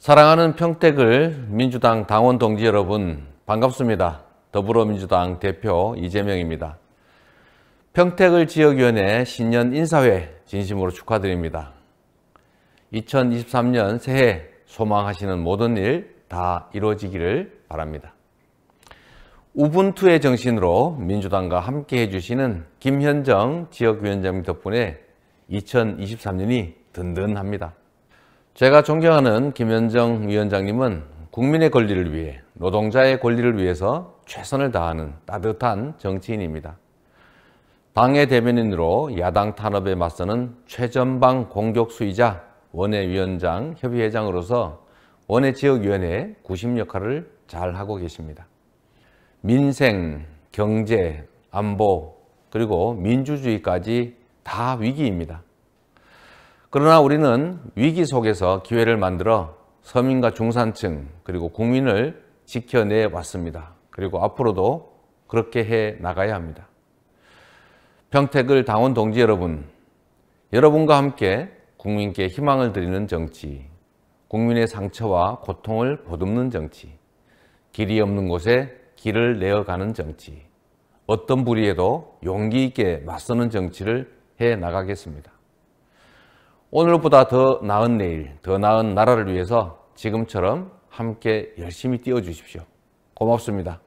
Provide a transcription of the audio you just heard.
사랑하는 평택을 민주당 당원 동지 여러분 반갑습니다. 더불어민주당 대표 이재명입니다. 평택을 지역위원회 신년 인사회 진심으로 축하드립니다. 2023년 새해 소망하시는 모든 일 다 이루어지기를 바랍니다. 우분투의 정신으로 민주당과 함께 해주시는 김현정 지역위원장님 덕분에 2023년이 든든합니다. 제가 존경하는 김현정 위원장님은 국민의 권리를 위해 노동자의 권리를 위해서 최선을 다하는 따뜻한 정치인입니다. 당의 대변인으로 야당 탄압에 맞서는 최전방 공격수이자 원외위원장 협의회장으로서 원외지역위원회 구심 역할을 잘 하고 계십니다. 민생, 경제, 안보, 그리고 민주주의까지 다 위기입니다. 그러나 우리는 위기 속에서 기회를 만들어 서민과 중산층 그리고 국민을 지켜내 왔습니다. 그리고 앞으로도 그렇게 해 나가야 합니다. 평택을 당원 동지 여러분, 여러분과 함께 국민께 희망을 드리는 정치, 국민의 상처와 고통을 보듬는 정치, 길이 없는 곳에 길을 내어가는 정치, 어떤 불의에도 용기 있게 맞서는 정치를 해 나가겠습니다. 오늘보다 더 나은 내일, 더 나은 나라를 위해서 지금처럼 함께 열심히 뛰어 주십시오. 고맙습니다.